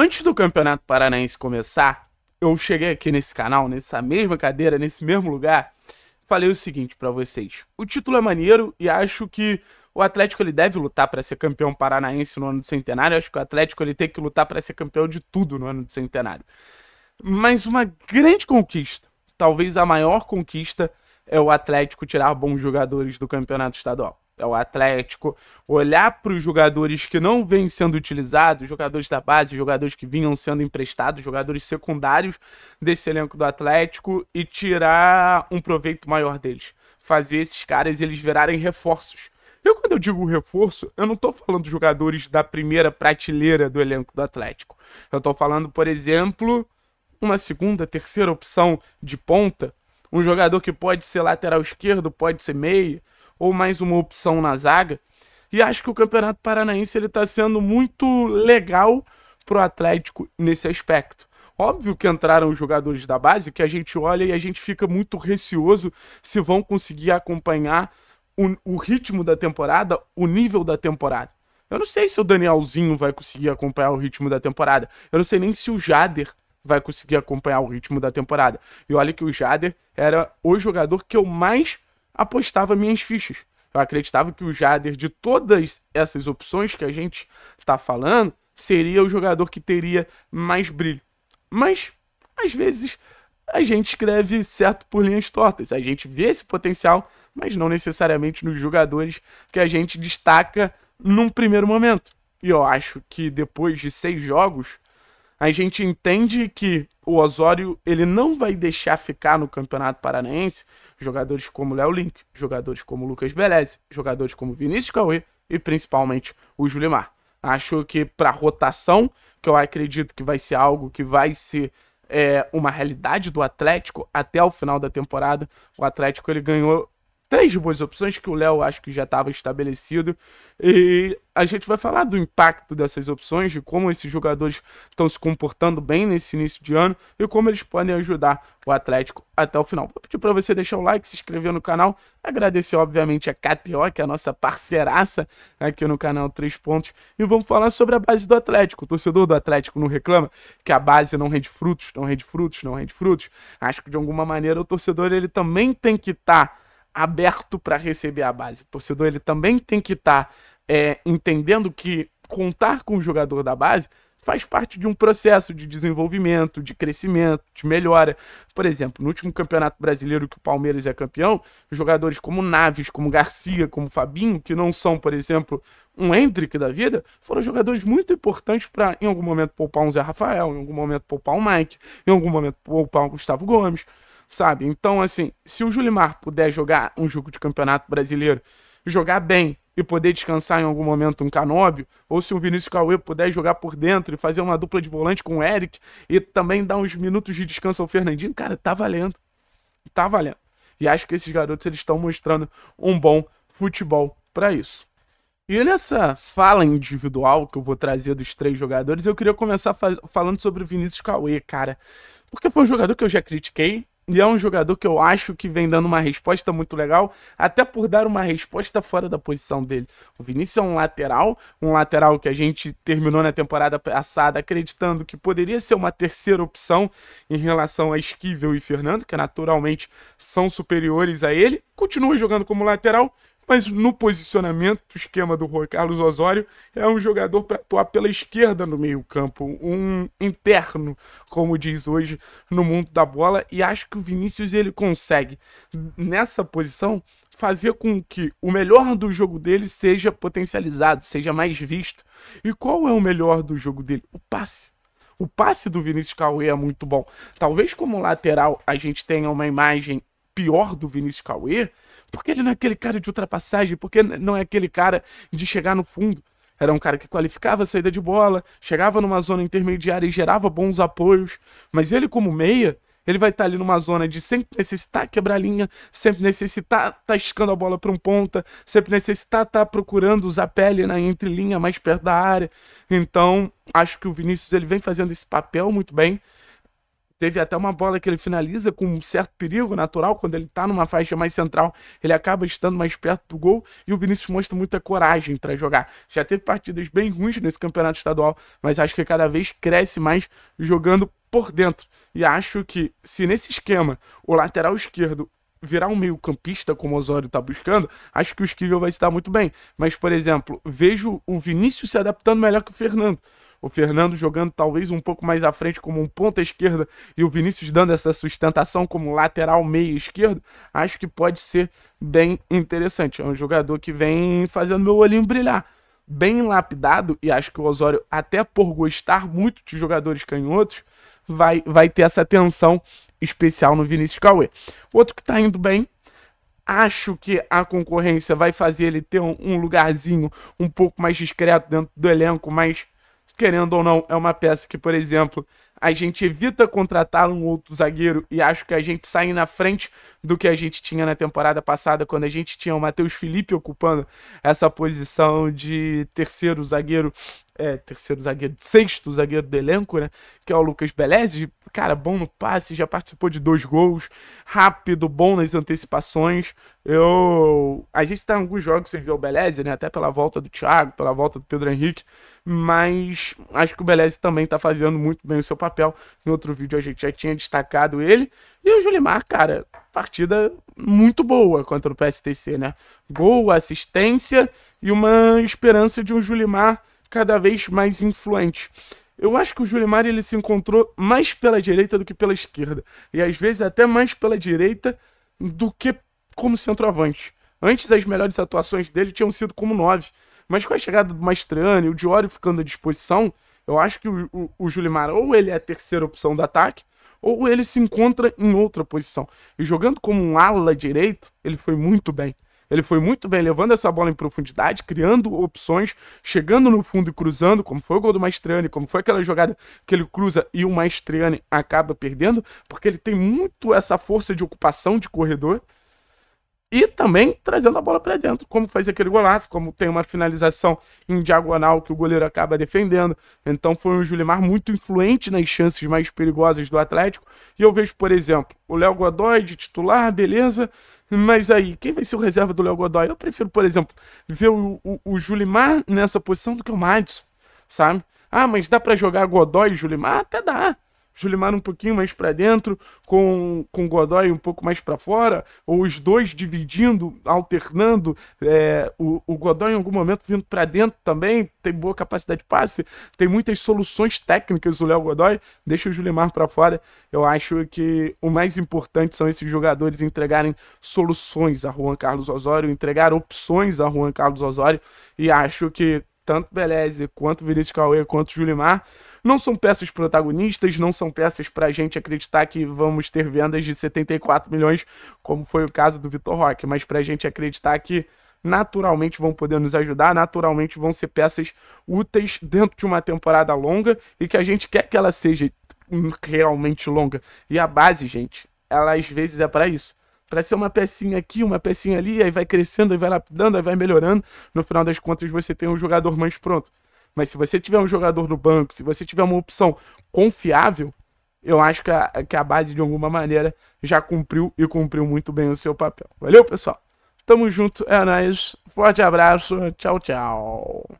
Antes do Campeonato Paranaense começar, eu cheguei aqui nesse canal, nessa mesma cadeira, nesse mesmo lugar, falei o seguinte para vocês. O título é maneiro e acho que o Atlético ele deve lutar para ser campeão paranaense no ano do centenário. acho que o Atlético ele tem que lutar para ser campeão de tudo no ano do centenário. Mas uma grande conquista, talvez a maior conquista, é o Atlético tirar bons jogadores do campeonato estadual. É o Atlético, olhar para os jogadores que não vêm sendo utilizados, jogadores da base, jogadores que vinham sendo emprestados, jogadores secundários desse elenco do Atlético e tirar um proveito maior deles. Fazer esses caras eles virarem reforços. Eu, quando eu digo reforço, eu não estou falando jogadores da primeira prateleira do elenco do Atlético. Eu estou falando, por exemplo, uma segunda, terceira opção de ponta, um jogador que pode ser lateral esquerdo, pode ser meio, ou mais uma opção na zaga. E acho que o Campeonato Paranaense ele está sendo muito legal para o Atlético nesse aspecto. Óbvio que entraram os jogadores da base, que a gente olha e a gente fica muito receoso se vão conseguir acompanhar o, o ritmo da temporada, o nível da temporada. Eu não sei se o Danielzinho vai conseguir acompanhar o ritmo da temporada. Eu não sei nem se o Jader vai conseguir acompanhar o ritmo da temporada. E olha que o Jader era o jogador que eu mais apostava minhas fichas. Eu acreditava que o Jader, de todas essas opções que a gente tá falando, seria o jogador que teria mais brilho. Mas, às vezes, a gente escreve certo por linhas tortas. A gente vê esse potencial, mas não necessariamente nos jogadores que a gente destaca num primeiro momento. E eu acho que depois de seis jogos, a gente entende que o Osório ele não vai deixar ficar no Campeonato Paranaense jogadores como Léo Link, jogadores como Lucas Beleze, jogadores como Vinícius Cauê e principalmente o Julimar. Acho que para rotação, que eu acredito que vai ser algo que vai ser é, uma realidade do Atlético até o final da temporada, o Atlético ele ganhou três boas opções que o Léo acho que já estava estabelecido. E a gente vai falar do impacto dessas opções, de como esses jogadores estão se comportando bem nesse início de ano e como eles podem ajudar o Atlético até o final. Vou pedir para você deixar o like, se inscrever no canal, agradecer obviamente a KTO, que é a nossa parceiraça aqui no canal Três Pontos, e vamos falar sobre a base do Atlético. O torcedor do Atlético não reclama que a base não rende frutos, não rende frutos, não rende frutos. Acho que de alguma maneira o torcedor ele também tem que estar tá aberto para receber a base. O torcedor ele também tem que estar tá, é, entendendo que contar com o jogador da base faz parte de um processo de desenvolvimento, de crescimento, de melhora. Por exemplo, no último campeonato brasileiro que o Palmeiras é campeão, jogadores como Naves, como Garcia, como Fabinho, que não são, por exemplo, um Hendrick da vida, foram jogadores muito importantes para, em algum momento, poupar um Zé Rafael, em algum momento, poupar um Mike, em algum momento, poupar um Gustavo Gomes sabe? Então, assim, se o Julimar puder jogar um jogo de campeonato brasileiro, jogar bem e poder descansar em algum momento um Canóbio, ou se o Vinícius Cauê puder jogar por dentro e fazer uma dupla de volante com o Eric e também dar uns minutos de descanso ao Fernandinho, cara, tá valendo. Tá valendo. E acho que esses garotos eles estão mostrando um bom futebol para isso. E nessa fala individual que eu vou trazer dos três jogadores, eu queria começar fal falando sobre o Vinícius Cauê, cara. Porque foi um jogador que eu já critiquei e é um jogador que eu acho que vem dando uma resposta muito legal, até por dar uma resposta fora da posição dele. O Vinícius é um lateral, um lateral que a gente terminou na temporada passada acreditando que poderia ser uma terceira opção em relação a Esquivel e Fernando, que naturalmente são superiores a ele. Continua jogando como lateral, mas no posicionamento do esquema do Juan Carlos Osório, é um jogador para atuar pela esquerda no meio-campo, um interno, como diz hoje no mundo da bola, e acho que o Vinícius ele consegue nessa posição fazer com que o melhor do jogo dele seja potencializado, seja mais visto. E qual é o melhor do jogo dele? O passe. O passe do Vinícius Cauê é muito bom. Talvez como lateral a gente tenha uma imagem pior do Vinícius Cauê, porque ele não é aquele cara de ultrapassagem, porque não é aquele cara de chegar no fundo. Era um cara que qualificava a saída de bola, chegava numa zona intermediária e gerava bons apoios, mas ele, como meia, ele vai estar ali numa zona de sempre necessitar quebrar a linha, sempre necessitar estar tá esticando a bola para um ponta, sempre necessitar estar tá procurando usar pele na né, entrelinha mais perto da área. Então, acho que o Vinícius ele vem fazendo esse papel muito bem Teve até uma bola que ele finaliza com um certo perigo natural, quando ele tá numa faixa mais central, ele acaba estando mais perto do gol e o Vinícius mostra muita coragem para jogar. Já teve partidas bem ruins nesse campeonato estadual, mas acho que cada vez cresce mais jogando por dentro. E acho que se nesse esquema o lateral esquerdo virar um meio-campista, como o Osório está buscando, acho que o Esquivel vai se dar muito bem. Mas, por exemplo, vejo o Vinícius se adaptando melhor que o Fernando o Fernando jogando talvez um pouco mais à frente como um ponta esquerda e o Vinícius dando essa sustentação como lateral meio esquerdo, acho que pode ser bem interessante. É um jogador que vem fazendo meu olhinho brilhar bem lapidado, e acho que o Osório, até por gostar muito de jogadores canhotos, vai, vai ter essa atenção especial no Vinícius Cauê. Outro que está indo bem, acho que a concorrência vai fazer ele ter um, um lugarzinho um pouco mais discreto dentro do elenco, mas querendo ou não, é uma peça que, por exemplo, a gente evita contratar um outro zagueiro e acho que a gente sai na frente do que a gente tinha na temporada passada, quando a gente tinha o Matheus Felipe ocupando essa posição de terceiro zagueiro é, terceiro zagueiro, sexto zagueiro do elenco, né? Que é o Lucas Belezzi, cara, bom no passe, já participou de dois gols, rápido, bom nas antecipações. Eu. A gente tá em alguns jogos sem ver o Belezzi, né? Até pela volta do Thiago, pela volta do Pedro Henrique, mas acho que o Belezzi também tá fazendo muito bem o seu papel. Em outro vídeo a gente já tinha destacado ele. E o Julimar, cara, partida muito boa contra o PSTC, né? Gol, assistência e uma esperança de um Julimar cada vez mais influente. Eu acho que o Julimar ele se encontrou mais pela direita do que pela esquerda. E às vezes até mais pela direita do que como centroavante. Antes as melhores atuações dele tinham sido como nove. Mas com a chegada do Mastriani e o Diori ficando à disposição, eu acho que o, o, o Julimar ou ele é a terceira opção do ataque, ou ele se encontra em outra posição. E jogando como um ala direito, ele foi muito bem. Ele foi muito bem levando essa bola em profundidade, criando opções, chegando no fundo e cruzando, como foi o gol do Maestriani, como foi aquela jogada que ele cruza e o Maestriani acaba perdendo, porque ele tem muito essa força de ocupação de corredor e também trazendo a bola para dentro, como fez aquele golaço, como tem uma finalização em diagonal que o goleiro acaba defendendo. Então foi um Julimar muito influente nas chances mais perigosas do Atlético. E eu vejo, por exemplo, o Léo Godoy de titular, beleza, mas aí, quem vai ser o reserva do Léo Godoy? Eu prefiro, por exemplo, ver o, o, o Julimar nessa posição do que o Madison, sabe? Ah, mas dá para jogar Godoy e Julimar? Até dá. Julimar um pouquinho mais para dentro, com, com Godoy um pouco mais para fora, ou os dois dividindo, alternando, é, o, o Godoy em algum momento vindo para dentro também, tem boa capacidade de passe, tem muitas soluções técnicas o Léo Godoy, deixa o Julimar para fora. Eu acho que o mais importante são esses jogadores entregarem soluções a Juan Carlos Osório, entregar opções a Juan Carlos Osório, e acho que tanto Beleze, quanto Vinícius Cauê, quanto Julimar, não são peças protagonistas, não são peças para a gente acreditar que vamos ter vendas de 74 milhões, como foi o caso do Vitor Roque, mas para a gente acreditar que naturalmente vão poder nos ajudar, naturalmente vão ser peças úteis dentro de uma temporada longa e que a gente quer que ela seja realmente longa. E a base, gente, ela às vezes é para isso. Parece ser uma pecinha aqui, uma pecinha ali, aí vai crescendo, aí vai lapidando, aí vai melhorando. No final das contas, você tem um jogador mais pronto. Mas se você tiver um jogador no banco, se você tiver uma opção confiável, eu acho que a, que a base, de alguma maneira, já cumpriu e cumpriu muito bem o seu papel. Valeu, pessoal? Tamo junto, é nóis. Forte abraço, tchau, tchau.